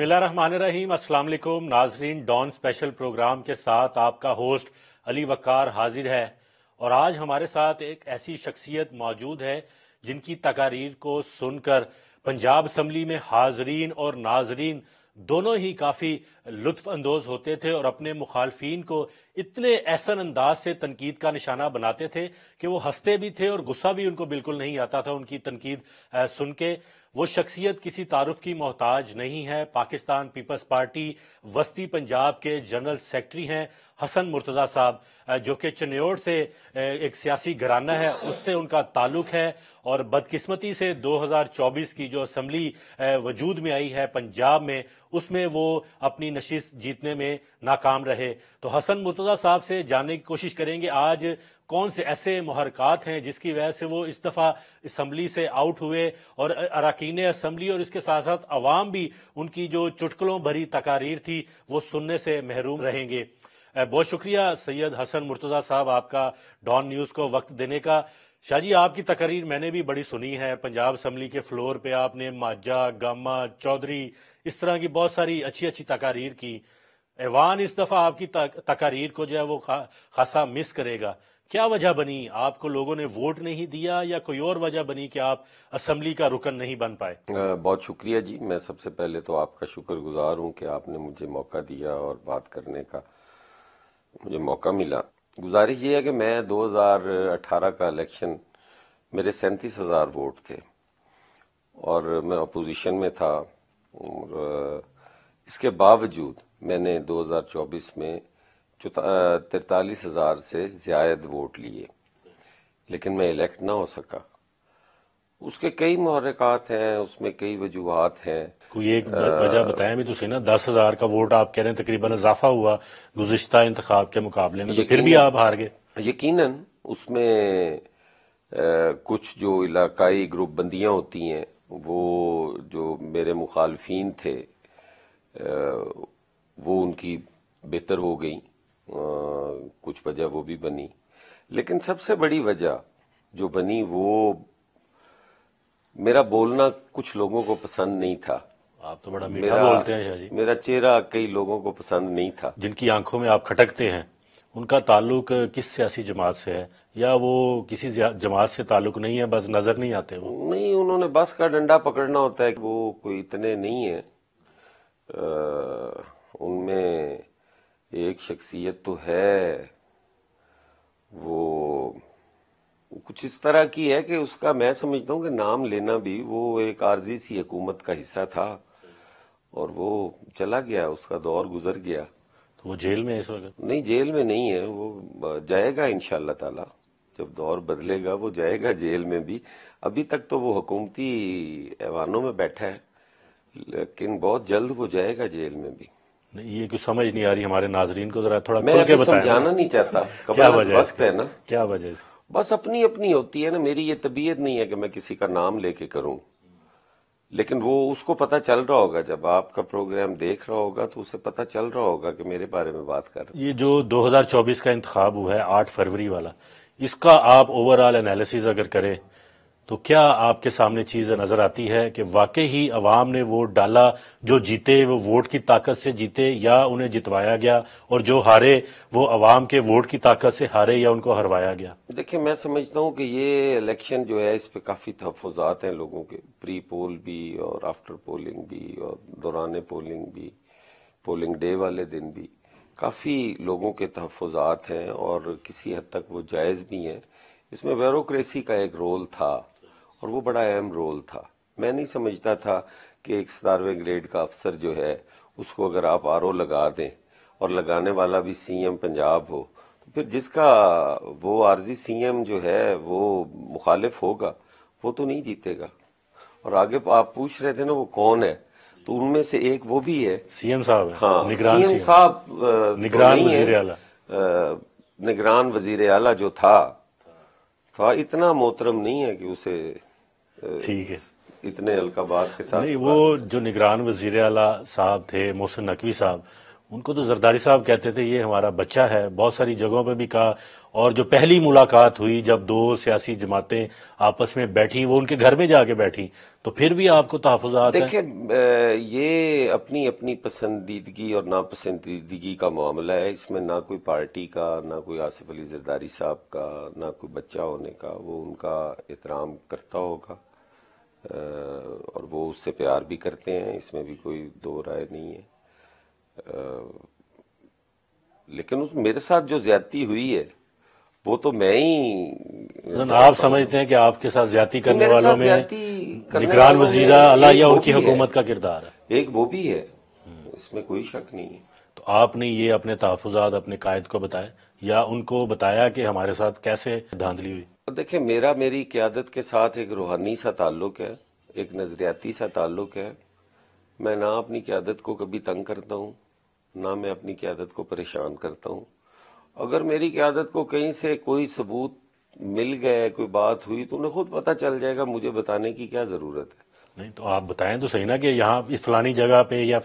रहीम अस्सलाम वालेकुम नाजरीन डॉन स्पेशल प्रोग्राम के साथ आपका होस्ट अली वकार हाजिर है और आज हमारे साथ एक ऐसी शख्सियत मौजूद है जिनकी तकारीर को सुनकर पंजाब असम्बली में हाजरीन और नाजरीन दोनों ही काफ़ी लुत्फ अंदोज होते थे और अपने मुखालफी को इतने एहसन अंदाज से तनकीद का निशाना बनाते थे कि वो हंसते भी थे और गुस्सा भी उनको बिल्कुल नहीं आता था उनकी तनकीद सुन के वो शख्सियत किसी तारुफ की मोहताज नहीं है पाकिस्तान पीपल्स पार्टी वस्ती पंजाब के जनरल सेक्रेटरी हैं हसन मुर्तज़ा साहब जो कि चन्योड़ से एक सियासी घराना है उससे उनका ताल्लुक है और बदकिस्मती से 2024 की जो असम्बली वजूद में आई है पंजाब में उसमें वो अपनी नशीस जीतने में नाकाम रहे तो हसन मुर्तज़ा साहब से जानने की कोशिश करेंगे आज कौन से ऐसे मुहरकत हैं जिसकी वजह से वो इस दफ़ा इसम्बली से आउट हुए और अरकान इसम्बली और इसके साथ साथ अवाम भी उनकी जो चुटकलों भरी तकारीर थी वो सुनने से महरूम रहेंगे बहुत शुक्रिया सैयद हसन मुर्तज़ा साहब आपका डॉन न्यूज़ को वक्त देने का शाहजी आपकी तकरीर मैंने भी बड़ी सुनी है पंजाब असम्बली के फ्लोर पे आपने माजा गामा चौधरी इस तरह की बहुत सारी अच्छी अच्छी तकारीर की एवान इस दफ़ा आपकी तक, तकारीर को जो है वो खासा मिस करेगा क्या वजह बनी आपको लोगों ने वोट नहीं दिया या कोई और वजह बनी कि आप असम्बली का रुकन नहीं बन पाए आ, बहुत शुक्रिया जी मैं सबसे पहले तो आपका शुक्रगुजार हूं कि आपने मुझे मौका दिया और बात करने का मुझे मौका मिला गुजारिश ये है कि मैं 2018 का इलेक्शन मेरे सैंतीस हजार वोट थे और मैं अपोजिशन में था और इसके बावजूद मैंने 2024 में तिरतालीस हजार से ज्यायद वोट लिए लेकिन मैं इलेक्ट ना हो सका उसके कई मुहरकत हैं उसमें कई वजूहत हैं कोई एक वजह बताया भी तो ना दस हजार का वोट आप कह रहे हैं तकरीबन इजाफा हुआ गुजशत इंतखब के मुकाबले में तो फिर भी आप हार गए यकीनन उसमें आ, कुछ जो इलाकाई ग्रुप बंदियां होती हैं वो जो मेरे मुखालफी थे आ, वो उनकी बेहतर हो गई कुछ वजह वो भी बनी लेकिन सबसे बड़ी वजह जो बनी वो मेरा बोलना कुछ लोगों को पसंद नहीं था आप तो बड़ा मीठा बोलते हैं शाह जी मेरा चेहरा कई लोगों को पसंद नहीं था जिनकी आंखों में आप खटकते हैं उनका ताल्लुक किस सियासी जमात से है या वो किसी जमात से ताल्लुक नहीं है बस नजर नहीं आते वो नहीं उन्होंने बस का डंडा पकड़ना होता है वो कोई इतने नहीं है उनमें एक शख्सियत तो है वो कुछ इस तरह की है कि उसका मैं समझता हूँ कि नाम लेना भी वो एक आर्जी सी हकूमत का हिस्सा था और वो चला गया उसका दौर गुजर गया तो वो जेल में इस वक्त नहीं जेल में नहीं है वो जाएगा इन ताला जब दौर बदलेगा वो जाएगा जेल में भी अभी तक तो वो हुकूमती ऐवानों में बैठा है लेकिन बहुत जल्द वो जाएगा जेल में भी ये कुछ समझ नहीं आ रही हमारे नाजरीन को जरा थोड़ा मैं समझाना नहीं चाहता क्या वजह है ना क्या वजह बस अपनी अपनी होती है ना मेरी ये तबीयत नहीं है कि मैं किसी का नाम लेके करूं लेकिन वो उसको पता चल रहा होगा जब आपका प्रोग्राम देख रहा होगा तो उसे पता चल रहा होगा कि मेरे बारे में बात कर रहे ये जो 2024 का इंतखब हुआ है 8 फरवरी वाला इसका आप ओवरऑल एनालिसिस अगर करें तो क्या आपके सामने चीज नजर आती है कि वाकई ही अवाम ने वोट डाला जो जीते वो वोट की ताकत से जीते या उन्हें जितवाया गया और जो हारे वो अवाम के वोट की ताकत से हारे या उनको हरवाया गया देखिए मैं समझता हूँ कि ये इलेक्शन जो है इस पर काफी तहफात हैं लोगों के प्री पोल भी और आफ्टर पोलिंग भी और दौरान पोलिंग भी पोलिंग डे वाले दिन भी काफी लोगों के तहफात हैं और किसी हद तक वो जायज भी हैं इसमें ब्यूरोक्रेसी का एक रोल था और वो बड़ा अहम रोल था मैं नहीं समझता था कि एक सतारवें ग्रेड का अफसर जो है उसको अगर आप आर लगा दें और लगाने वाला भी सीएम पंजाब हो तो फिर जिसका वो आर्जी सीएम जो है वो मुखालिफ होगा वो तो नहीं जीतेगा और आगे आप पूछ रहे थे ना वो कौन है तो उनमें से एक वो भी है सीएम साहब हाँ सीएम साहब तो निगरान वजीर आला निगरान वजीर आला जो था था इतना मोहतरम नहीं है कि उसे ठीक है इतने अलकाबाद के साथ नहीं वो जो निगरान वजीर अला साहब थे मोहसिन नकवी साहब उनको तो जरदारी साहब कहते थे ये हमारा बच्चा है बहुत सारी जगहों पर भी कहा और जो पहली मुलाकात हुई जब दो सियासी जमातें आपस में बैठी वो उनके घर में जाके बैठी तो फिर भी आपको तहफात देखिये ये अपनी अपनी पसंदीदगी और नापसंदीदगी का मामला है इसमें ना कोई पार्टी का ना कोई आसिफ अली जरदारी साहब का ना कोई बच्चा होने का वो उनका एहतराम करता होगा और वो उससे प्यार भी करते हैं इसमें भी कोई दो राय नहीं है लेकिन उस मेरे साथ जो ज्यादती हुई है वो तो मैं ही तो आप समझते हैं कि आपके साथ ज्यादा करने वालों में निगरान वजीरा अला या उनकी हुकूमत का किरदार है एक वो भी है इसमें कोई शक नहीं है तो आपने ये अपने तहफात अपने कायद को बताया या उनको बताया कि हमारे साथ कैसे धांधली हुई देखिये मेरा मेरी क्यादत के साथ एक रूहानी सा ताल्लुक है एक नजरियाती सा ताल्लुक है मैं ना अपनी क्यादत को कभी तंग करता हूँ ना मैं अपनी क्यादत को परेशान करता हूँ अगर मेरी क्यादत को कहीं से कोई सबूत मिल गया कोई बात हुई तो उन्हें खुद पता चल जाएगा मुझे बताने की क्या जरूरत है नहीं तो आप बताएं तो सही ना कि यहाँ इस फलानी जगह पे या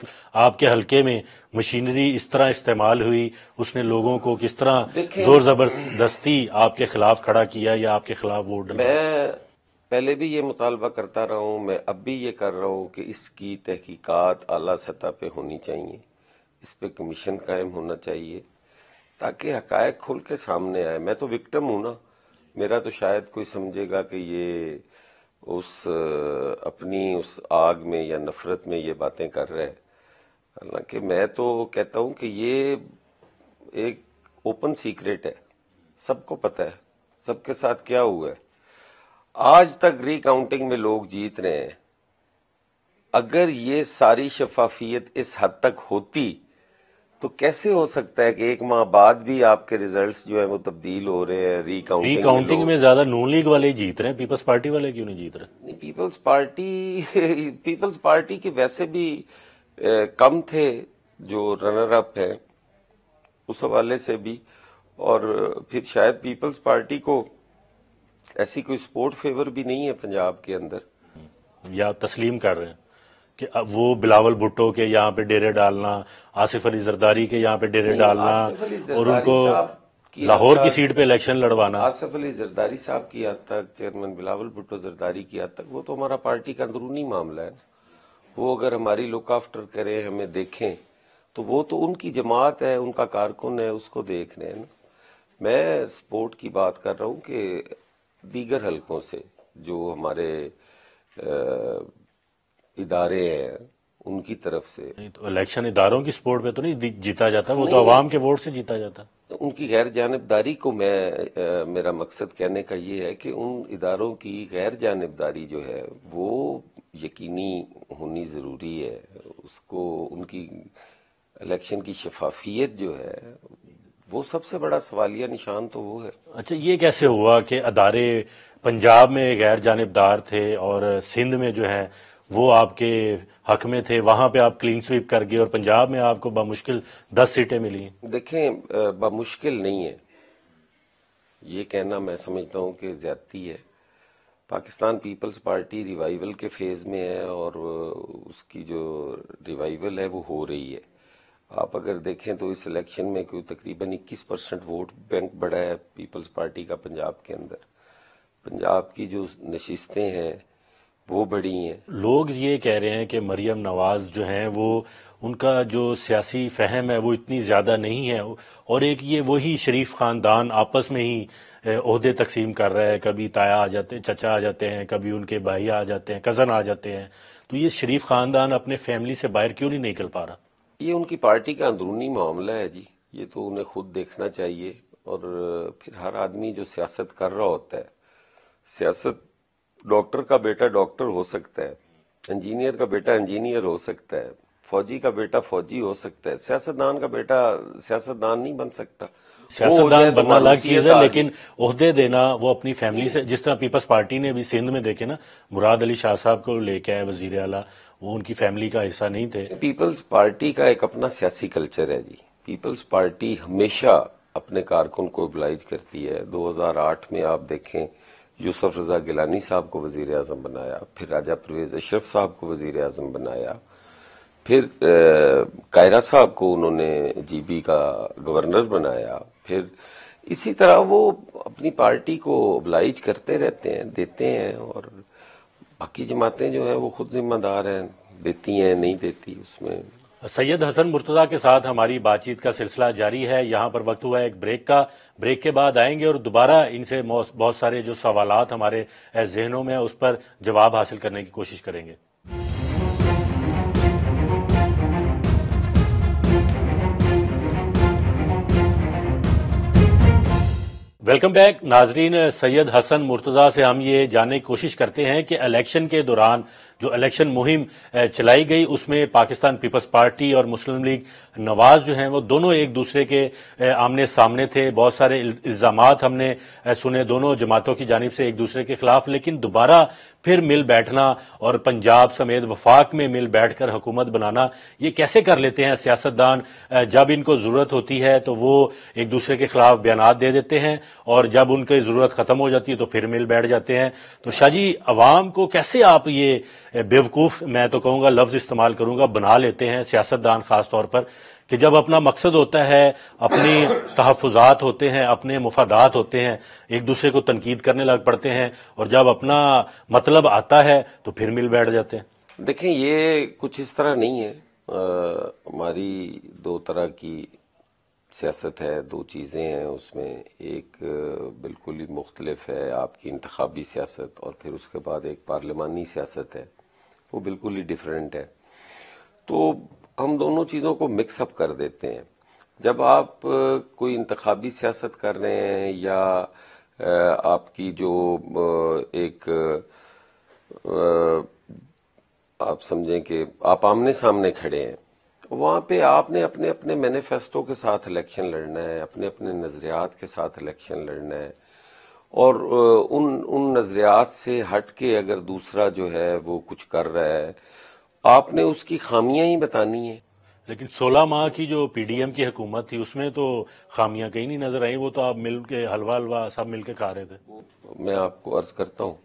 आपके हलके में मशीनरी इस तरह इस्तेमाल हुई उसने लोगों को किस तरह जोर जबरदस्ती आपके खिलाफ खड़ा किया या आपके खिलाफ वोट मैं पहले भी ये मुतालबा करता रहा हूँ मैं अब भी ये कर रहा हूँ कि इसकी तहकीकात अला सतह पे होनी चाहिए इस पे कमीशन कायम होना चाहिए ताकि हकायक खुल के सामने आए मैं तो विक्टम हूं ना मेरा तो शायद कोई समझेगा कि ये उस अपनी उस आग में या नफरत में ये बातें कर रहे हैं हालांकि मैं तो कहता हूं कि ये एक ओपन सीक्रेट है सबको पता है सबके साथ क्या हुआ है आज तक रिकाउंटिंग में लोग जीत रहे हैं अगर ये सारी शफाफियत इस हद तक होती तो कैसे हो सकता है कि एक माह बाद भी आपके रिजल्ट्स जो है वो तब्दील हो रहे हैं रिकाउंटिंग रिकाउंटिंग में ज्यादा नून लीग वाले जीत रहे हैं पीपल्स पार्टी वाले क्यों नहीं जीत रहे पीपल्स पार्टी पीपल्स पार्टी के वैसे भी ए, कम थे जो रनर अप है उस हवाले से भी और फिर शायद पीपल्स पार्टी को ऐसी कोई स्पोर्ट फेवर भी नहीं है पंजाब के अंदर या तस्लीम कर रहे हैं कि वो बिलावल भुट्टो के यहाँ पे डेरे डालना आसिफ अली जरदारी के यहाँ पे डेरे डालना और उनको लाहौर की सीट पे इलेक्शन लड़वाना आसिफ अली जरदारी साहब की हद तक चेयरमैन बिलावल भुट्टो जरदारी की हद तक वो तो हमारा पार्टी का अंदरूनी मामला है वो अगर हमारी लुक आफ्टर करे हमें देखें तो वो तो उनकी जमात है उनका कारकुन है उसको देख रहे हैं मैं सपोर्ट की बात कर रहा हूँ कि दीगर हलकों से जो हमारे आ, इदारे हैं उनकी तरफ से नहीं तो इलेक्शन इदारों की सपोर्ट पे तो नहीं जीता जाता वो तो आवाम के वोट से जीता जाता तो उनकी गैर जानबदारी को मैं आ, मेरा मकसद कहने का ये है कि उन इदारों की गैर जानबदारी जो है वो यकीनी होनी ज़रूरी है उसको उनकी इलेक्शन की शफाफियत जो है वो सबसे बड़ा सवालिया निशान तो वो है अच्छा ये कैसे हुआ कि अदारे पंजाब में गैर जानबदार थे और सिंध में जो है वो आपके हक में थे वहां पे आप क्लीन स्वीप कर गए और पंजाब में आपको बामुश्किल दस सीटें मिली देखें बामुश्किल नहीं है ये कहना मैं समझता हूँ कि ज्यादती है पाकिस्तान पीपल्स पार्टी रिवाइवल के फेज़ में है और उसकी जो रिवाइवल है वो हो रही है आप अगर देखें तो इस इलेक्शन में कोई तकरीबन 21 परसेंट वोट बैंक बढ़ा है पीपल्स पार्टी का पंजाब के अंदर पंजाब की जो नशिस्तें हैं वो बड़ी है लोग ये कह रहे हैं कि मरियम नवाज जो हैं वो उनका जो सियासी फहम है वो इतनी ज़्यादा नहीं है और एक ये वही शरीफ ख़ानदान आपस में ही अहदे तकसीम कर रहा है कभी ताया आ जाते हैं चचा आ जाते हैं कभी उनके भाई आ जाते हैं कज़न आ जाते हैं तो ये शरीफ ख़ानदान अपने फैमिली से बाहर क्यों नहीं निकल पा रहा ये उनकी पार्टी का अंदरूनी मामला है जी ये तो उन्हें खुद देखना चाहिए और फिर हर आदमी जो सियासत कर रहा होता है सियासत डॉक्टर का बेटा डॉक्टर हो सकता है इंजीनियर का बेटा इंजीनियर हो सकता है फौजी का बेटा फौजी हो सकता है सियासतदान का बेटा सियासतदान नहीं बन सकता सियासतदान तो बनना अलग चीज है लेकिन ओहदे देना वो अपनी फैमिली से जिस तरह पीपल्स पार्टी ने अभी सिंध में देखे ना मुराद अली शाह साहब को लेके आए वजीर अला वो उनकी फैमिली का हिस्सा नहीं थे पीपल्स पार्टी का एक अपना सियासी कल्चर है जी पीपल्स पार्टी हमेशा अपने कारकुन को एबलाइज करती है 2008 में आप देखें यूसुफ रजा गिलानी साहब को वजीर अजम बनाया फिर राजा परवेज अशरफ साहब को वजीर अजम बनाया फिर कायरा साहब को उन्होंने जीबी का गवर्नर बनाया फिर इसी तरह वो अपनी पार्टी को अब्लाइज करते रहते हैं देते हैं और बाकी जमातें जो हैं वो खुद जिम्मेदार हैं देती हैं नहीं देती उसमें सैयद हसन मुर्तजा के साथ हमारी बातचीत का सिलसिला जारी है यहाँ पर वक्त हुआ एक ब्रेक का ब्रेक के बाद आएंगे और दोबारा इनसे बहुत सारे जो सवाल हमारे जहनों में उस पर जवाब हासिल करने की कोशिश करेंगे वेलकम बैक नाजरीन सैयद हसन मुर्तज़ा से हम ये जानने की कोशिश करते हैं कि इलेक्शन के दौरान जो इलेक्शन मुहिम चलाई गई उसमें पाकिस्तान पीपल्स पार्टी और मुस्लिम लीग नवाज जो हैं वो दोनों एक दूसरे के आमने सामने थे बहुत सारे इल्ज़ाम हमने सुने दोनों जमातों की जानब से एक दूसरे के खिलाफ लेकिन दोबारा फिर मिल बैठना और पंजाब समेत वफाक में मिल बैठकर हुकूमत बनाना ये कैसे कर लेते हैं सियासतदान जब इनको ज़रूरत होती है तो वो एक दूसरे के खिलाफ बयान दे देते हैं और जब उनकी ज़रूरत ख़त्म हो जाती है तो फिर मिल बैठ जाते हैं तो शाहजी अवाम को कैसे आप ये बेवकूफ़ मैं तो कहूंगा लफ्ज़ इस्तेमाल करूंगा बना लेते हैं सियासतदान खासतौर पर कि जब अपना मकसद होता है अपनी तहफात होते हैं अपने मुफादात होते हैं एक दूसरे को तनकीद करने लग पड़ते हैं और जब अपना मतलब आता है तो फिर मिल बैठ जाते हैं देखें ये कुछ इस तरह नहीं है हमारी दो तरह की सियासत है दो चीज़ें हैं उसमें एक बिल्कुल ही मुख्तलफ है आपकी इंतबी सियासत और फिर उसके बाद एक पार्लियामानी सियासत है वो बिल्कुल ही डिफरेंट है तो हम दोनों चीज़ों को मिक्सअप कर देते हैं जब आप कोई इंतबी सियासत कर रहे हैं या आपकी जो एक आप समझें कि आप आमने सामने खड़े हैं वहां पे आपने अपने अपने मैनिफेस्टो के साथ इलेक्शन लड़ना है अपने अपने नज़रियात के साथ इलेक्शन लड़ना है और उन उन नज़रियात से हट के अगर दूसरा जो है वो कुछ कर रहा है आपने उसकी खामियां ही बतानी है लेकिन 16 माह की जो पीडीएम की हुकूमत थी उसमें तो खामियां कहीं नहीं नजर आई वो तो आप मिल के हलवा हलवा सब मिल के खा रहे थे तो मैं आपको अर्ज करता हूँ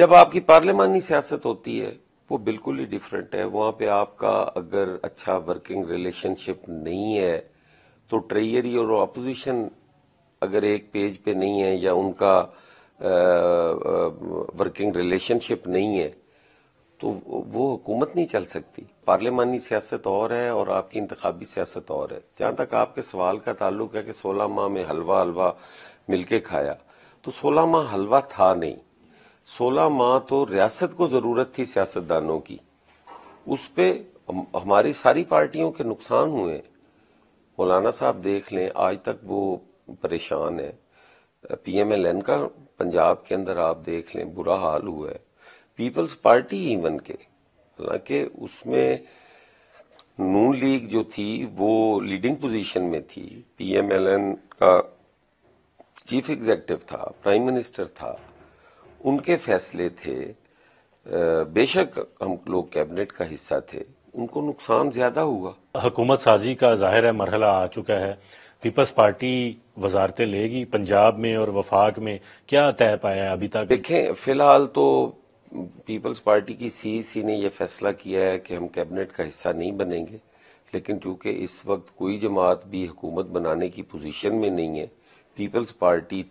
जब आपकी पार्लियामानी सियासत होती है वो बिल्कुल ही डिफरेंट है वहां पे आपका अगर अच्छा वर्किंग रिलेशनशिप नहीं है तो ट्रेयरी और अपोजिशन अगर एक पेज पे नहीं है या उनका आ, आ, वर्किंग रिलेशनशिप नहीं है तो वो हुकूमत नहीं चल सकती पार्लियामानी सियासत और है और आपकी इंतबी सियासत और है जहां तक आपके सवाल का ताल्लुक है कि सोलह माह में हलवा हलवा मिलके खाया तो सोलह माह हलवा था नहीं सोलह माह तो रियासत को जरूरत थी सियासतदानों की उस पर हमारी सारी पार्टियों के नुकसान हुए मौलाना साहब देख लें आज तक वो परेशान है पी एम एल एन का पंजाब के अंदर आप देख लें बुरा हाल हुआ है पीपल्स पार्टी ईवन के हालांकि उसमें नून लीग जो थी वो लीडिंग पोजीशन में थी पीएमएलएन का चीफ एग्जेक्टिव था प्राइम मिनिस्टर था उनके फैसले थे बेशक हम लोग कैबिनेट का हिस्सा थे उनको नुकसान ज्यादा हुआ हुकूमत साजी का जाहिर है मरहला आ चुका है पीपल्स पार्टी वजारतें लेगी पंजाब में और वफाक में क्या तय पाया है अभी तक देखें फिलहाल तो पीपल्स पार्टी की सीईसी e ने यह फैसला किया है कि हम कैबिनेट का हिस्सा नहीं बनेंगे लेकिन चूंकि इस वक्त कोई जमात भी हुकूमत बनाने की पोजीशन में नहीं है पीपल्स पार्टी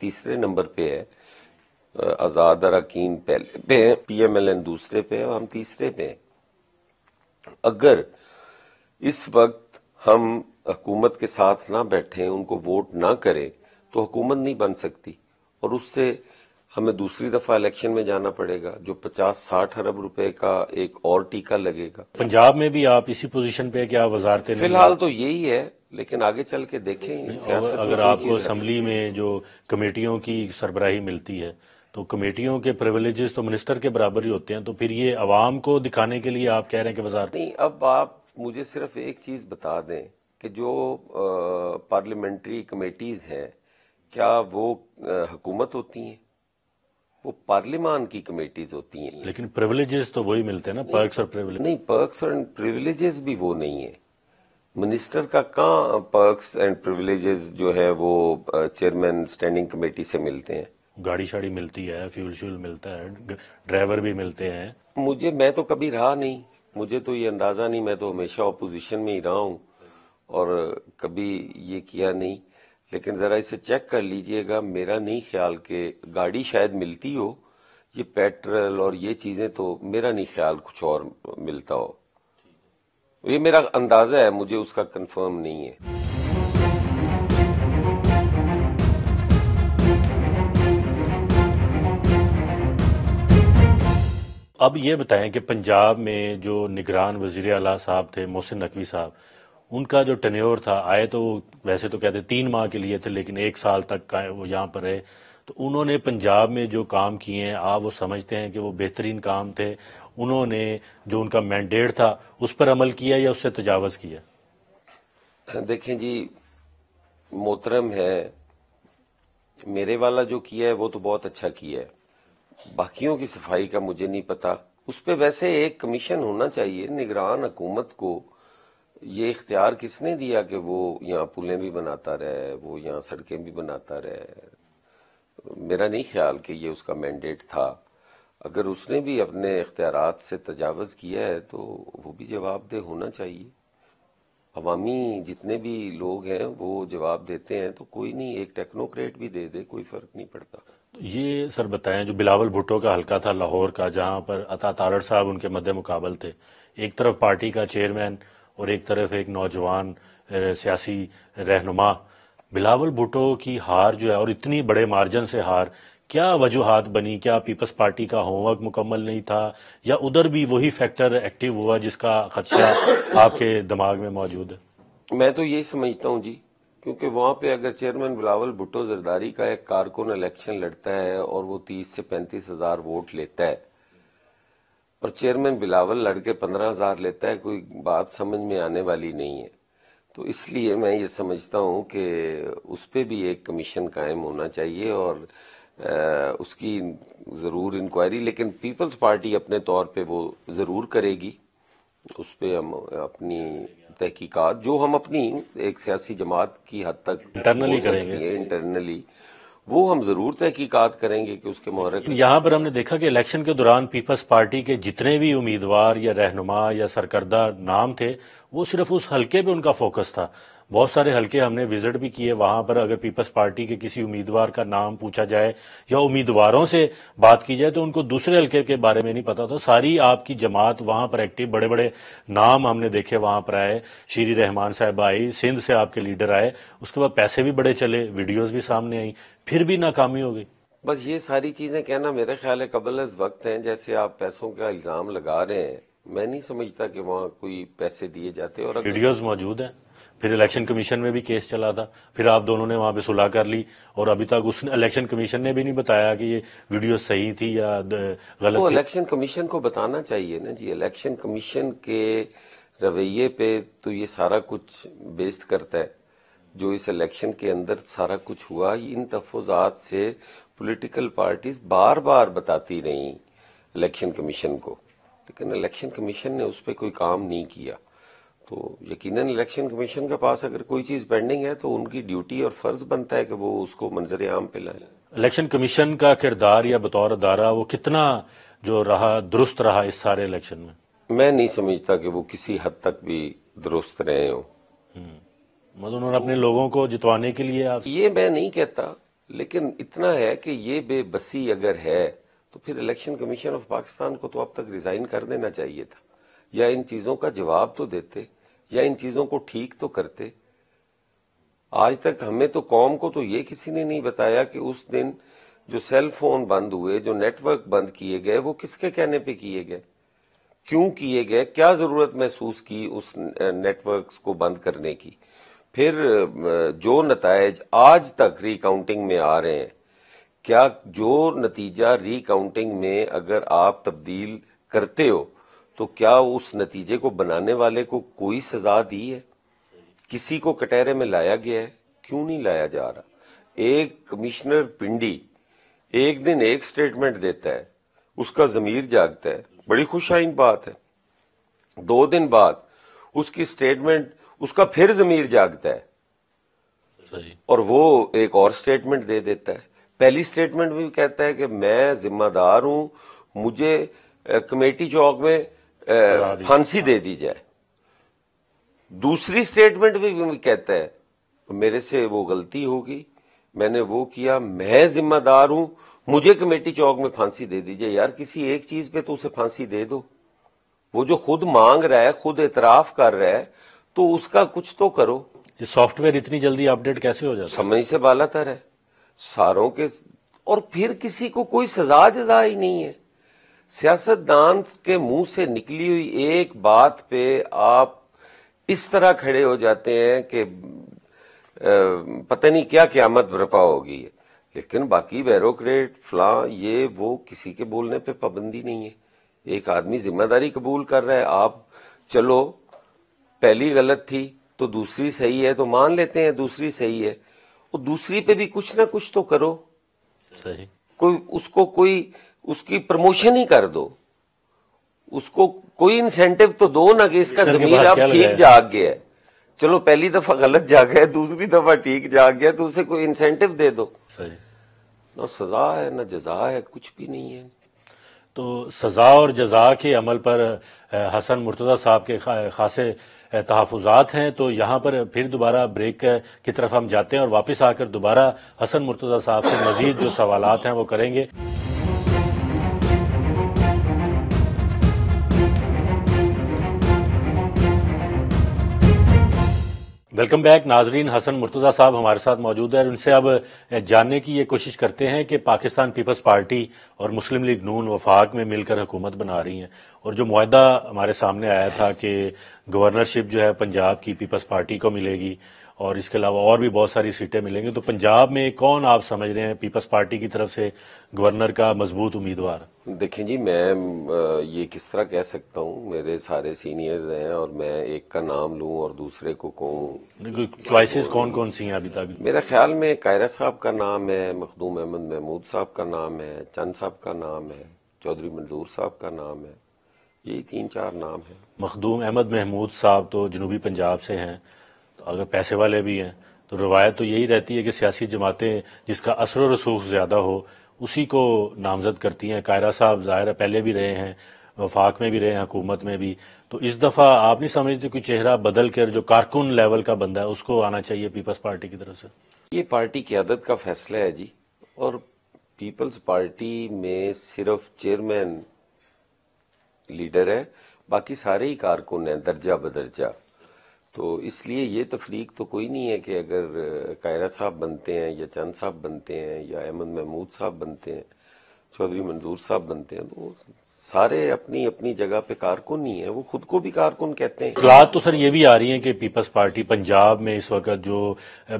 तीसरे नंबर पे है आज़ाद अरकान पहले पे है पीएमएलएन दूसरे पे है और हम तीसरे पे हैं अगर इस वक्त हम हुकूमत के साथ ना बैठे उनको वोट ना करें तो हुकूमत नहीं बन सकती और उससे हमें दूसरी दफा इलेक्शन में जाना पड़ेगा जो पचास साठ अरब रुपए का एक और टीका लगेगा पंजाब में भी आप इसी पोजीशन पे क्या वजारते फिलहाल तो यही है लेकिन आगे चल के देखें अगर आपको असम्बली में जो कमेटियों की सरबराही मिलती है तो कमेटियों के प्रिविलेजेस तो मिनिस्टर के बराबर ही होते हैं तो फिर ये आवाम को दिखाने के लिए आप कह रहे हैं कि वजारत नहीं अब आप मुझे सिर्फ एक चीज बता दें कि जो पार्लियामेंट्री कमेटीज हैं क्या वो हुकूमत होती हैं वो पार्लियमान की कमेटीज होती हैं लेकिन प्रिविलेजेस तो वही मिलते हैं ना पर्क्स और प्रिविलेज नहीं पर्क्स और प्रिविलेजेस भी वो नहीं है मिनिस्टर का कहाँ पर्क्स एंड प्रिविलेजेस जो है वो चेयरमैन स्टैंडिंग कमेटी से मिलते हैं गाड़ी शाड़ी मिलती है फ्यूल श्यूल मिलता है ड्राइवर भी मिलते हैं मुझे मैं तो कभी रहा नहीं मुझे तो ये अंदाजा नहीं मैं तो हमेशा ऑपोजिशन में ही रहा हूँ और कभी ये किया नहीं लेकिन ज़रा इसे चेक कर लीजिएगा मेरा नहीं ख्याल कि गाड़ी शायद मिलती हो ये पेट्रोल और ये चीज़ें तो मेरा नहीं ख्याल कुछ और मिलता हो ये मेरा अंदाज़ा है मुझे उसका कंफर्म नहीं है अब ये बताएं कि पंजाब में जो निगरान वजीर अला साहब थे मोहसिन नकवी साहब उनका जो टेन्योर था आए तो वैसे तो कहते तीन माह के लिए थे लेकिन एक साल तक का वो यहाँ पर रहे तो उन्होंने पंजाब में जो काम किए हैं आप वो समझते हैं कि वो बेहतरीन काम थे उन्होंने जो उनका मैंडेट था उस पर अमल किया या उससे तजावज़ किया देखें जी मोहतरम है मेरे वाला जो किया है वो तो बहुत अच्छा किया है बाकियों की सफाई का मुझे नहीं पता उस पर वैसे एक कमीशन होना चाहिए निगरान हुकूमत को ये इख्तियार किसने दिया कि वो यहाँ पुलें भी बनाता रहे वो यहाँ सड़कें भी बनाता रहे मेरा नहीं ख्याल कि ये उसका मैंडेट था अगर उसने भी अपने इख्तियार से तजावज़ किया है तो वो भी जवाबदेह होना चाहिए अवामी जितने भी लोग हैं वो जवाब देते हैं तो कोई नहीं एक टेक्नोक्रेट भी दे दे कोई फ़र्क नहीं पड़ता तो ये सर बताएं जो बिलावल भुट्टो का हलका था लाहौर का जहां पर अता तारड़ साहब उनके मद्दे मुकाबल थे एक तरफ पार्टी का चेयरमैन और एक तरफ एक नौजवान सियासी रहनुमा बिलावल भुटो की हार जो है और इतनी बड़े मार्जन से हार क्या वजूहत बनी क्या पीपल्स पार्टी का होमवर्क मुकम्मल नहीं था या उधर भी वही फैक्टर एक्टिव हुआ जिसका खदशा आपके दिमाग में मौजूद है मैं तो यही समझता हूँ जी क्योंकि वहां पे अगर चेयरमैन बिलावल भुट्टो जरदारी का एक कारकुन इलेक्शन लड़ता है और वो तीस से पैंतीस हजार वोट लेता है और चेयरमैन बिलावल लड़के पंद्रह हजार लेता है कोई बात समझ में आने वाली नहीं है तो इसलिए मैं ये समझता हूँ कि उस पर भी एक कमीशन कायम होना चाहिए और आ, उसकी ज़रूर इंक्वायरी लेकिन पीपल्स पार्टी अपने तौर पे वो ज़रूर करेगी उस पर हम अपनी तहकीकात जो हम अपनी एक सियासी जमात की हद तक इंटरनली करेंगे इंटरनली वो हम जरूर तहकीकत करेंगे कि उसके मुहरक यहाँ पर हमने देखा कि इलेक्शन के दौरान पीपल्स पार्टी के जितने भी उम्मीदवार या रहनुमा या सरकर्दा नाम थे वो सिर्फ उस हल्के पे उनका फोकस था बहुत सारे हलके हमने विजिट भी किए वहां पर अगर पीपल्स पार्टी के किसी उम्मीदवार का नाम पूछा जाए या उम्मीदवारों से बात की जाए तो उनको दूसरे हलके के बारे में नहीं पता था सारी आपकी जमात वहां पर एक्टिव बड़े बड़े नाम हमने देखे वहां पर आए श्री रहमान साहब आई सिंध से आपके लीडर आए उसके बाद पैसे भी बड़े चले वीडियोज भी सामने आई फिर भी नाकामी हो गई बस ये सारी चीजें कहना मेरे ख्याल है कबल इस वक्त है जैसे आप पैसों का इल्जाम लगा रहे हैं मैं नहीं समझता कि वहाँ कोई पैसे दिए जाते और वीडियोज मौजूद हैं फिर इलेक्शन कमीशन में भी केस चला था फिर आप दोनों ने वहां पे सुलह कर ली और अभी तक उस इलेक्शन कमीशन ने भी नहीं बताया कि ये वीडियो सही थी या गलत तो इलेक्शन कमीशन को बताना चाहिए ना जी इलेक्शन कमीशन के रवैये पे तो ये सारा कुछ बेस्ड करता है जो इस इलेक्शन के अंदर सारा कुछ हुआ इन तफजात से पोलिटिकल पार्टीज बार बार बताती रही इलेक्शन कमीशन को लेकिन इलेक्शन कमीशन ने उस पर कोई काम नहीं किया तो यकीनन इलेक्शन कमीशन के पास अगर कोई चीज पेंडिंग है तो उनकी ड्यूटी और फर्ज बनता है कि वो उसको मंजर आम पे लाए इलेक्शन कमीशन का किरदार या बतौर अदारा वो कितना जो रहा दुरुस्त रहा इस सारे इलेक्शन में मैं नहीं समझता कि वो किसी हद तक भी दुरुस्त रहे हो हम्म। मतलब उन्होंने अपने लोगों को जितवाने के लिए आप ये मैं नहीं कहता लेकिन इतना है कि ये बेबसी अगर है तो फिर इलेक्शन कमीशन ऑफ पाकिस्तान को तो अब तक रिजाइन कर देना चाहिए था या इन चीजों का जवाब तो देते या इन चीजों को ठीक तो करते आज तक हमें तो कौम को तो ये किसी ने नहीं बताया कि उस दिन जो सेल फोन बंद हुए जो नेटवर्क बंद किए गए वो किसके कहने पे किए गए क्यों किए गए क्या जरूरत महसूस की उस नेटवर्क्स को बंद करने की फिर जो नतज आज तक रिकाउंटिंग में आ रहे हैं क्या जो नतीजा रिकाउंटिंग में अगर आप तब्दील करते हो तो क्या उस नतीजे को बनाने वाले को कोई सजा दी है किसी को कटहरे में लाया गया है क्यों नहीं लाया जा रहा एक कमिश्नर पिंडी एक दिन एक स्टेटमेंट देता है उसका जमीर जागता है बड़ी खुशाइन बात है दो दिन बाद उसकी स्टेटमेंट उसका फिर जमीर जागता है अच्छा और वो एक और स्टेटमेंट दे देता है पहली स्टेटमेंट भी कहता है कि मैं जिम्मेदार हूं मुझे कमेटी चौक में फांसी दे दी जाए दूसरी स्टेटमेंट भी, भी कहता है तो मेरे से वो गलती होगी मैंने वो किया मैं जिम्मेदार हूं मुझे कमेटी चौक में फांसी दे दीजिए यार किसी एक चीज पे तो उसे फांसी दे दो वो जो खुद मांग रहा है खुद एतराफ कर रहा है तो उसका कुछ तो करो ये सॉफ्टवेयर इतनी जल्दी अपडेट कैसे हो जाए समय से बाला तर है सारों के और फिर किसी को कोई सजा जजा ही नहीं है सियासतदान के मुंह से निकली हुई एक बात पे आप इस तरह खड़े हो जाते हैं कि पता नहीं क्या क्यामत बरपा होगी लेकिन बाकी बैरोक्रेट फ्ला ये वो किसी के बोलने पे पाबंदी नहीं है एक आदमी जिम्मेदारी कबूल कर रहा है आप चलो पहली गलत थी तो दूसरी सही है तो मान लेते हैं दूसरी सही है और दूसरी पे भी कुछ ना कुछ तो करो सही कोई उसको कोई उसकी प्रमोशन ही कर दो उसको कोई इंसेंटिव तो दो ना कि इसका जमीन अब ठीक जाग गया है चलो पहली दफा गलत जाग गया दूसरी दफा ठीक जाग गया तो उसे कोई इंसेंटिव दे दो ना सजा है ना जजा है कुछ भी नहीं है तो सजा और जजा के अमल पर हसन मुर्तजा साहब के खासे तहफात हैं तो यहाँ पर फिर दोबारा ब्रेक की तरफ हम जाते हैं और वापस आकर दोबारा हसन मुर्तजा साहब से मजीद जो सवाल हैं वो करेंगे वेलकम बैक नाजरीन हसन मुर्तज़ा साहब हमारे साथ मौजूद है और उनसे अब जानने की ये कोशिश करते हैं कि पाकिस्तान पीपल्स पार्टी और मुस्लिम लीग नून वफाक में मिलकर हुकूमत बना रही हैं और जो माहदा हमारे सामने आया था कि गवर्नरशिप जो है पंजाब की पीपल्स पार्टी को मिलेगी और इसके अलावा और भी बहुत सारी सीटें मिलेंगी तो पंजाब में कौन आप समझ रहे हैं पीपल्स पार्टी की तरफ से गवर्नर का मजबूत उम्मीदवार देखें जी मैं ये किस तरह कह सकता हूँ मेरे सारे सीनियर्स हैं और मैं एक का नाम लूँ और दूसरे को कहूँ चॉइसेस कौन कौन सी हैं अभी तक मेरे ख्याल में कायरा साहब का नाम है मखदूम अहमद महमूद साहब का नाम है चंद साहब का नाम है चौधरी मंजूर साहब का नाम है यही तीन चार नाम है मखदूम अहमद महमूद साहब तो जनूबी पंजाब से हैं अगर पैसे वाले भी हैं तो रवायत तो यही रहती है कि सियासी जमातें जिसका असर रसूख ज़्यादा हो उसी को नामजद करती हैं कायरा साहब ज़ाहिर पहले भी रहे हैं वफाक में भी रहे हैं हुकूमत में भी तो इस दफ़ा आप नहीं समझते कोई चेहरा बदल कर जो कारकुन लेवल का बंदा है उसको आना चाहिए पीपल्स पार्टी की तरफ से ये पार्टी की आदत का फैसला है जी और पीपल्स पार्टी में सिर्फ चेयरमैन लीडर है बाकी सारे ही कारकुन हैं दर्जा बदर्जा तो इसलिए ये तफरीक तो, तो कोई नहीं है कि अगर कायरा साहब बनते हैं या चंद साहब बनते हैं या अहमद महमूद साहब बनते हैं चौधरी मंजूर साहब बनते हैं तो सारे अपनी अपनी जगह पे कारकुन ही है वो खुद को भी कारकुन कहते हैं फिलहाल तो सर ये भी आ रही है कि पीपल्स पार्टी पंजाब में इस वक्त जो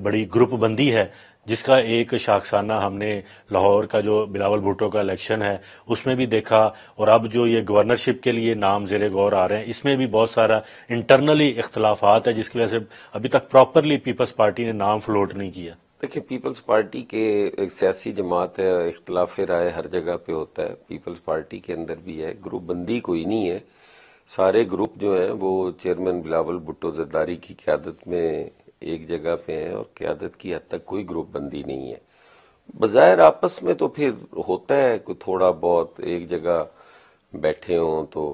बड़ी ग्रुप बंदी है जिसका एक शाखसाना हमने लाहौर का जो बिलावल भुट्टो का इलेक्शन है उसमें भी देखा और अब जो ये गवर्नरशिप के लिए नाम जेर गौर आ रहे हैं इसमें भी बहुत सारा इंटरनली इख्तलाफात है जिसकी वजह से अभी तक प्रॉपरली पीपल्स पार्टी ने नाम फ्लोट नहीं किया देखिए पीपल्स पार्टी के एक सियासी जमात है इख्तलाफ राय हर जगह पे होता है पीपल्स पार्टी के अंदर भी है ग्रुप बंदी कोई नहीं है सारे ग्रुप जो है वो चेयरमैन बिलावल भुट्टो जरदारी की क्यादत में एक जगह पे हैं और क्यादत की हद तक कोई ग्रुप बंदी नहीं है बज़ाहिर आपस में तो फिर होता है कोई थोड़ा बहुत एक जगह बैठे हों तो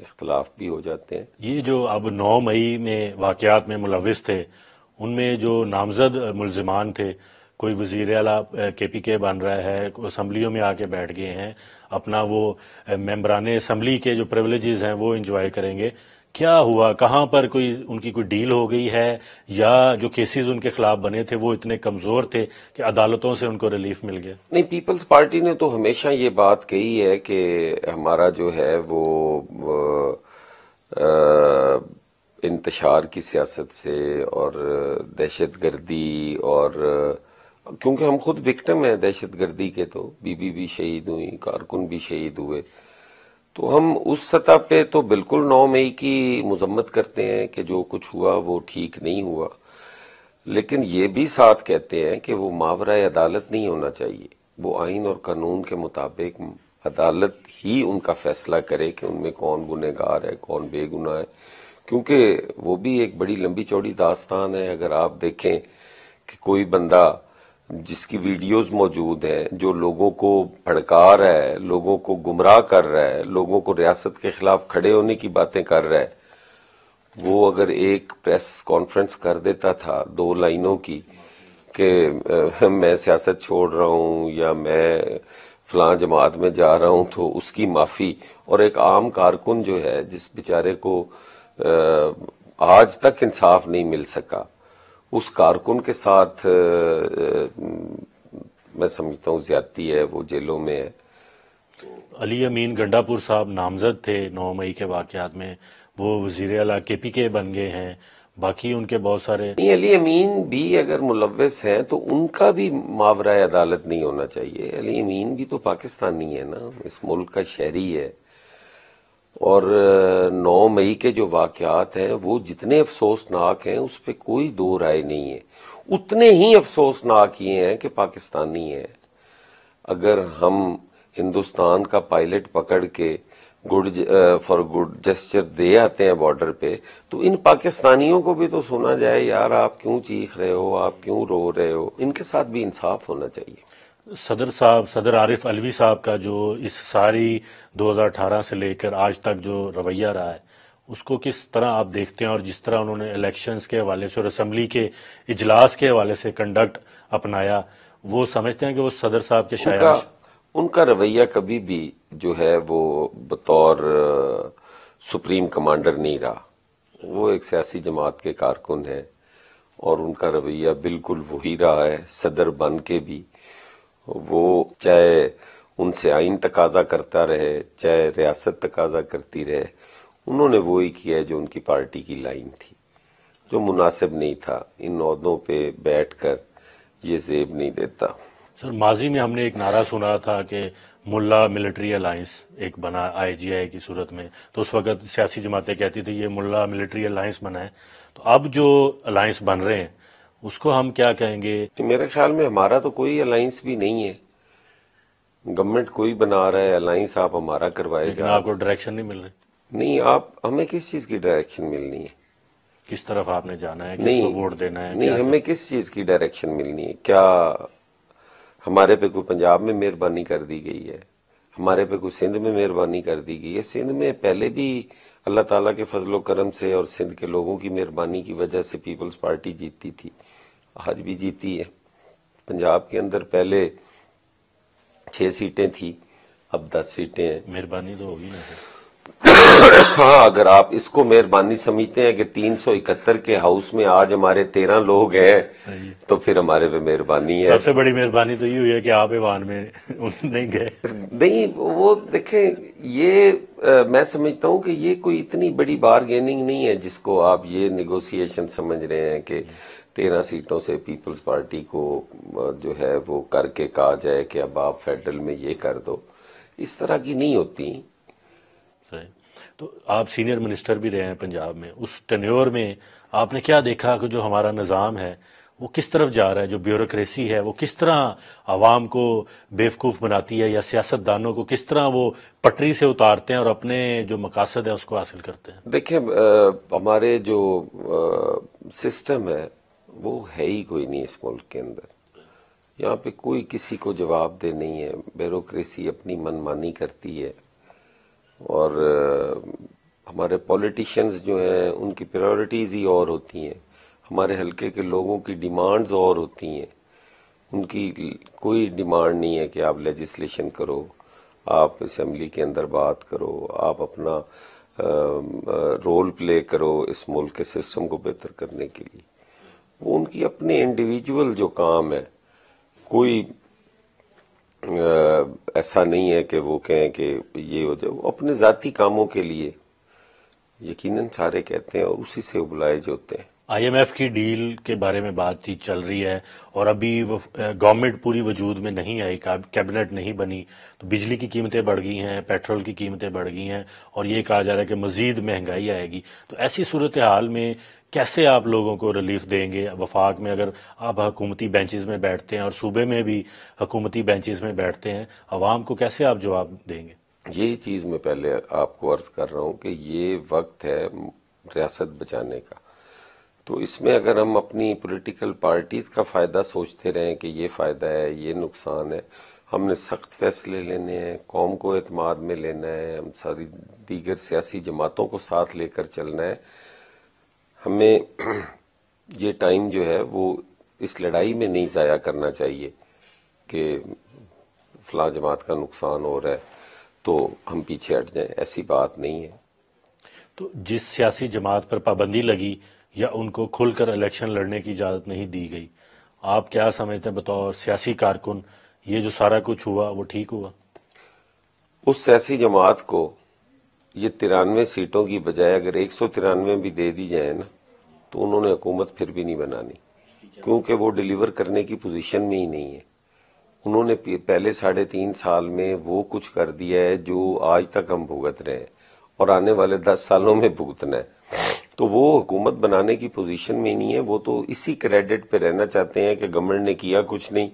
इख्तलाफ भी हो जाते हैं ये जो अब नौ मई में वाकयात में मुलविस थे उनमें जो नामजद मुलजमान थे कोई वजीर अला के पी के बन रहा है असम्बलियों में आके बैठ गए हैं अपना वो मेम्बरान असम्बली के जो प्रिवलेज हैं वो इंजॉय करेंगे क्या हुआ कहाँ पर कोई उनकी कोई डील हो गई है या जो केसेस उनके खिलाफ बने थे वो इतने कमजोर थे कि अदालतों से उनको रिलीफ मिल गया नहीं पीपल्स पार्टी ने तो हमेशा ये बात कही है कि हमारा जो है वो इंतशार की सियासत से और दहशत गर्दी और क्योंकि हम खुद विक्टिम हैं दहशत गर्दी के तो बीबी भी शहीद हुई कारकुन भी शहीद हुए तो हम उस सतह पे तो बिल्कुल नौ मई की मजम्मत करते हैं कि जो कुछ हुआ वो ठीक नहीं हुआ लेकिन ये भी साथ कहते हैं कि वो मावरा अदालत नहीं होना चाहिए वो आइन और कानून के मुताबिक अदालत ही उनका फैसला करे कि उनमें कौन गुनहगार है कौन बेगुनाह है क्योंकि वो भी एक बड़ी लंबी चौड़ी दास्तान है अगर आप देखें कि कोई बंदा जिसकी वीडियोस मौजूद है जो लोगों को भड़का रहा है लोगों को गुमराह कर रहा है लोगों को रियासत के खिलाफ खड़े होने की बातें कर रहा है वो अगर एक प्रेस कॉन्फ्रेंस कर देता था दो लाइनों की कि मैं सियासत छोड़ रहा हूँ या मैं फलां जमात में जा रहा हूं तो उसकी माफ़ी और एक आम कारकुन जो है जिस बेचारे को आज तक इंसाफ नहीं मिल सका उस कारकुन के साथ मैं समझता हूँ ज्यादती है वो जेलों में है अली अमीन गंडापुर साहब नामजद थे नौ मई के वाकत में वो वजीर अला के पी के बन गए हैं बाकी उनके बहुत सारे अली अमीन भी अगर मुलवस हैं तो उनका भी मावरा अदालत नहीं होना चाहिए अली अमीन भी तो पाकिस्तानी है ना इस मुल्क का शहरी है और नौ मई के जो वाकयात हैं वो जितने अफसोसनाक हैं उस पर कोई दो राय नहीं है उतने ही अफसोसनाक ये हैं कि पाकिस्तानी हैं अगर हम हिंदुस्तान का पायलट पकड़ के गुड फॉर गुड जेस्चर दे आते हैं बॉर्डर पे तो इन पाकिस्तानियों को भी तो सुना जाए यार आप क्यों चीख रहे हो आप क्यों रो रहे हो इनके साथ भी इंसाफ होना चाहिए सदर साहब सदर आरिफ अलवी साहब का जो इस सारी 2018 से लेकर आज तक जो रवैया रहा है उसको किस तरह आप देखते हैं और जिस तरह उन्होंने इलेक्शंस के हवाले से और असम्बली के इजलास के हवाले से कंडक्ट अपनाया वो समझते हैं कि वो सदर साहब के शायद उनका, उनका रवैया कभी भी जो है वो बतौर सुप्रीम कमांडर नहीं रहा वो एक सियासी जमात के कारकुन है और उनका रवैया बिल्कुल वही रहा है सदर बन के भी वो चाहे उनसे आइन तकाजा करता रहे चाहे रियासत तकाजा करती रहे उन्होंने वो ही किया जो उनकी पार्टी की लाइन थी जो मुनासिब नहीं था इन अहदों पे बैठ कर ये जेब नहीं देता सर माजी में हमने एक नारा सुना था कि मुल्ला मिलिट्री अलायंस एक बना आईजीआई की सूरत में तो उस वक्त सियासी जमातें कहती थी ये मुल्ला मिलिट्री अलायंस बनाए तो अब जो अलायंस बन रहे हैं उसको हम क्या कहेंगे मेरे ख्याल में हमारा तो कोई अलायंस भी नहीं है गवर्नमेंट कोई बना रहा है अलायंस आप हमारा करवाए जा आपको डायरेक्शन नहीं मिल रही नहीं आप हमें किस चीज की डायरेक्शन मिलनी है किस तरफ आपने जाना है नहीं वोट देना है नहीं हमें किस चीज की डायरेक्शन मिलनी है क्या हमारे पे कोई पंजाब में मेहरबानी कर दी गई है हमारे पे कोई सिंध में मेहरबानी कर दी गई है सिंध में पहले भी अल्लाह ताला के फजलो करम से और सिंध के लोगों की मेहरबानी की वजह से पीपल्स पार्टी जीतती थी आज भी जीती है पंजाब के अंदर पहले छह सीटें थी अब दस सीटें हैं मेहरबानी तो होगी ना हाँ अगर आप इसको मेहरबानी समझते हैं कि 371 के हाउस में आज हमारे तेरह लोग हैं तो फिर हमारे पे मेहरबानी है सबसे बड़ी मेहरबानी तो ये हुई है कि आप ईवान में नहीं गए नहीं वो देखें ये आ, मैं समझता हूँ कि ये कोई इतनी बड़ी बारगेनिंग नहीं है जिसको आप ये निगोसिएशन समझ रहे हैं कि तेरह सीटों से पीपल्स पार्टी को जो है वो करके कहा जाए कि अब आप फेडरल में ये कर दो इस तरह की नहीं होती तो आप सीनियर मिनिस्टर भी रहे हैं पंजाब में उस टन्योर में आपने क्या देखा कि जो हमारा निज़ाम है वो किस तरफ जा रहा है जो ब्यूरोक्रेसी है वो किस तरह आवाम को बेवकूफ़ बनाती है या सियासतदानों को किस तरह वो पटरी से उतारते हैं और अपने जो मकासद है उसको हासिल करते हैं देखिए हमारे जो आ, सिस्टम है वो है ही कोई नहीं इस मुल्क के अंदर यहाँ पे कोई किसी को जवाब दे नहीं है ब्यूरोक्रेसी अपनी मनमानी करती है और हमारे पॉलिटिशियंस जो हैं उनकी प्रायोरिटीज़ ही और होती हैं हमारे हलके के लोगों की डिमांड्स और होती हैं उनकी कोई डिमांड नहीं है कि आप लेजिस्लेशन करो आप असम्बली के अंदर बात करो आप अपना रोल प्ले करो इस मुल्क के सिस्टम को बेहतर करने के लिए वो उनकी अपने इंडिविजुअल जो काम है कोई ऐसा नहीं है कि वो कहें कि ये हो जाए वो अपने ज़ाती कामों के लिए यकीनन सारे कहते हैं और उसी से उबलाए जो होते हैं आईएमएफ की डील के बारे में बातचीत चल रही है और अभी गवर्नमेंट पूरी वजूद में नहीं आई कैबिनेट नहीं बनी तो बिजली की कीमतें बढ़ गई हैं पेट्रोल की कीमतें बढ़ गई हैं और ये कहा जा रहा है कि मजीद महंगाई आएगी तो ऐसी सूरत हाल में कैसे आप लोगों को रिलीफ देंगे वफाक में अगर आप हकूमती बेंचेस में बैठते हैं और सूबे में भी हकूमती बेंचेस में बैठते हैं अवाम को कैसे आप जवाब देंगे ये चीज़ मैं पहले आपको अर्ज कर रहा हूँ कि ये वक्त है रियासत बचाने का तो इसमें अगर हम अपनी पॉलिटिकल पार्टीज़ का फ़ायदा सोचते रहें कि ये फ़ायदा है ये नुकसान है हमने सख्त फैसले लेने हैं कौम को अतमाद में लेना है हम सारी दीगर सियासी जमातों को साथ लेकर चलना है हमें ये टाइम जो है वो इस लड़ाई में नहीं ज़ाया करना चाहिए कि फला जमात का नुकसान हो रहा है तो हम पीछे हट जाएं ऐसी बात नहीं है तो जिस सियासी जमात पर पाबंदी लगी या उनको खुलकर इलेक्शन लड़ने की इजाज़त नहीं दी गई आप क्या समझते हैं बतौर सियासी कारकुन ये जो सारा कुछ हुआ वो ठीक हुआ उस सियासी जमात को ये तिरानवे सीटों की बजाय अगर एक सौ तिरानवे भी दे दी जाए ना तो उन्होंने हुकूमत फिर भी नहीं बनानी क्योंकि वो डिलीवर करने की पोजीशन में ही नहीं है उन्होंने पहले साढ़े तीन साल में वो कुछ कर दिया है जो आज तक हम भुगत रहे हैं और आने वाले दस सालों में भुगतना है तो वो हुकूमत बनाने की पोजीशन में नहीं है वो तो इसी क्रेडिट पे रहना चाहते हैं कि गवर्नमेंट ने किया कुछ नहीं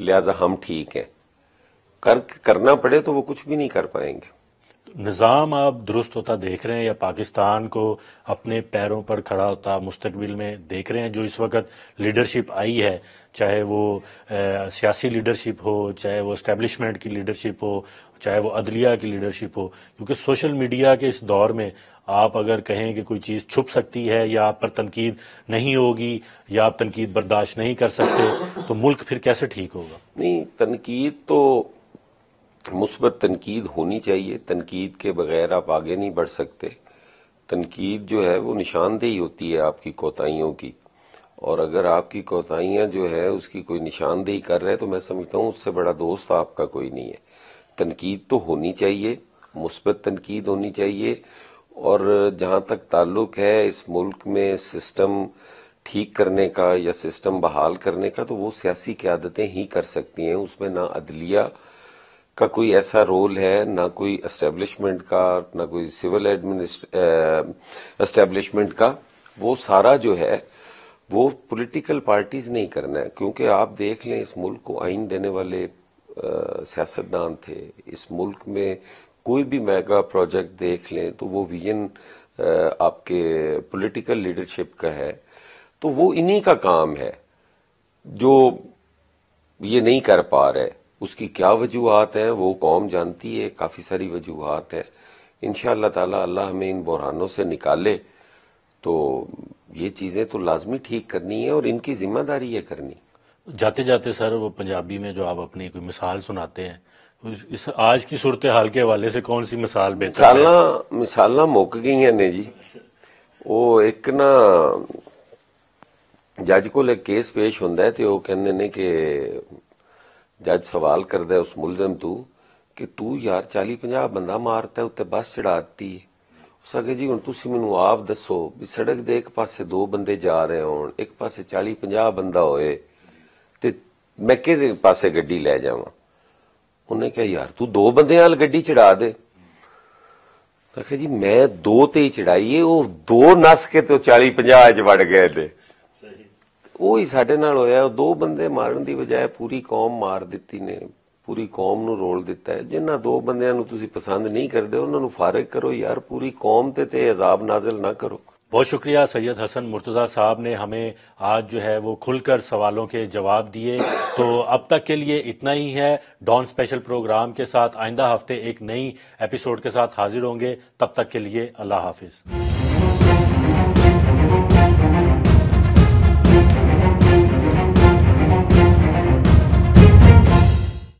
लिहाजा हम ठीक हैं कर करना पड़े तो वो कुछ भी नहीं कर पाएंगे निज़ाम आप दुरुस्त होता देख रहे हैं या पाकिस्तान को अपने पैरों पर खड़ा होता मुस्तबिल में देख रहे हैं जो इस वक्त लीडरशिप आई है चाहे वो सियासी लीडरशिप हो चाहे वो इस्टेबलिशमेंट की लीडरशिप हो चाहे वो अदलिया की लीडरशिप हो क्योंकि सोशल मीडिया के इस दौर में आप अगर कहें कि कोई चीज़ छुप सकती है या आप पर तनकीद नहीं होगी या आप तनकीद बर्दाश्त नहीं कर सकते तो मुल्क फिर कैसे ठीक होगा नहीं तनकीद तो मुस्बत तनकीद होनी चाहिए तनकीद के बगैर आप आगे नहीं बढ़ सकते तनकीद जो है वो निशानदेही होती है आपकी कोताहीियों की और अगर आपकी कोताहियाँ जो है उसकी कोई निशानदेही कर रहे हैं तो मैं समझता हूँ उससे बड़ा दोस्त आपका कोई नहीं है तनकीद तो होनी चाहिए मुस्बत तनकीद होनी चाहिए और जहाँ तक ताल्लुक है इस मुल्क में सिस्टम ठीक करने का या सिस्टम बहाल करने का तो वो सियासी क्यादतें ही कर सकती हैं उसमें ना अदलिया का कोई ऐसा रोल है ना कोई एस्टेब्लिशमेंट का ना कोई सिविल एस्टेब्लिशमेंट का वो सारा जो है वो पॉलिटिकल पार्टीज नहीं करना है क्योंकि आप देख लें इस मुल्क को आइन देने वाले सियासतदान थे इस मुल्क में कोई भी मेगा प्रोजेक्ट देख लें तो वो विजन आपके पॉलिटिकल लीडरशिप का है तो वो इन्हीं का काम है जो ये नहीं कर पा रहे उसकी क्या वजूहत है वो कौम जानती है काफ़ी सारी वजूहत है इन ताला अल्लाह हमें इन बहरानों से निकाले तो ये चीज़ें तो लाजमी ठीक करनी है और इनकी जिम्मेदारी है करनी जाते जाते सर वो पंजाबी में जो आप अपनी कोई मिसाल सुनाते हैं इस आज की सूरत हाल के हवाले से कौन सी मिसाल बेहतर मिसाल मिसाल मुक गई ने जी वो एक ना जज को केस पेश होंगे तो वह कहते ਜੱਜ ਸਵਾਲ ਕਰਦਾ ਉਸ ਮੁਲਜ਼ਮ ਤੋਂ ਕਿ ਤੂੰ ਯਾਰ 40 50 ਬੰਦਾ ਮਾਰਤਾ ਉੱਤੇ ਬੱਸ ਚੜਾਤੀ ਉਸ ਅਗੇ ਜੀ ਹੁਣ ਤੁਸੀਂ ਮੈਨੂੰ ਆਪ ਦੱਸੋ ਵੀ ਸੜਕ ਦੇ ਇੱਕ ਪਾਸੇ ਦੋ ਬੰਦੇ ਜਾ ਰਹੇ ਹੋਣ ਇੱਕ ਪਾਸੇ 40 50 ਬੰਦਾ ਹੋਏ ਤੇ ਮੈਂ ਕਿਹਦੇ ਪਾਸੇ ਗੱਡੀ ਲੈ ਜਾਵਾਂ ਉਹਨੇ ਕਿਹਾ ਯਾਰ ਤੂੰ ਦੋ ਬੰਦਿਆਂ ਨਾਲ ਗੱਡੀ ਚੜਾ ਦੇ ਮੈਂ ਕਿਹਾ ਜੀ ਮੈਂ ਦੋ ਤੇ ਹੀ ਚੜਾਈਏ ਉਹ ਦੋ ਨਸ ਕੇ ਤੇ 40 50 ਚ ਵੜ ਗਏ ਤੇ ਉਹ साढ़े न ਨਾਲ दो बंदे ਬੰਦੇ की बजाय पूरी कौम मार ਮਾਰ पूरी कौम नोल दिता है ਰੋਲ दो बंद पसंद नहीं करते उन्होंने फारग करो यार पूरी कौम ਨੂੰ ਫਾਰਗ ਕਰੋ नाजिल ना करो बहुत शुक्रिया सैयद हसन मुर्तज़ा साहब ने हमें आज जो है वो खुलकर सवालों के जवाब दिए तो अब तक के लिए इतना ही है डॉन स्पेशल प्रोग्राम के साथ आइंदा हफ्ते एक नई एपिसोड के साथ हाजिर होंगे तब तक के लिए अल्लाह हाफिज़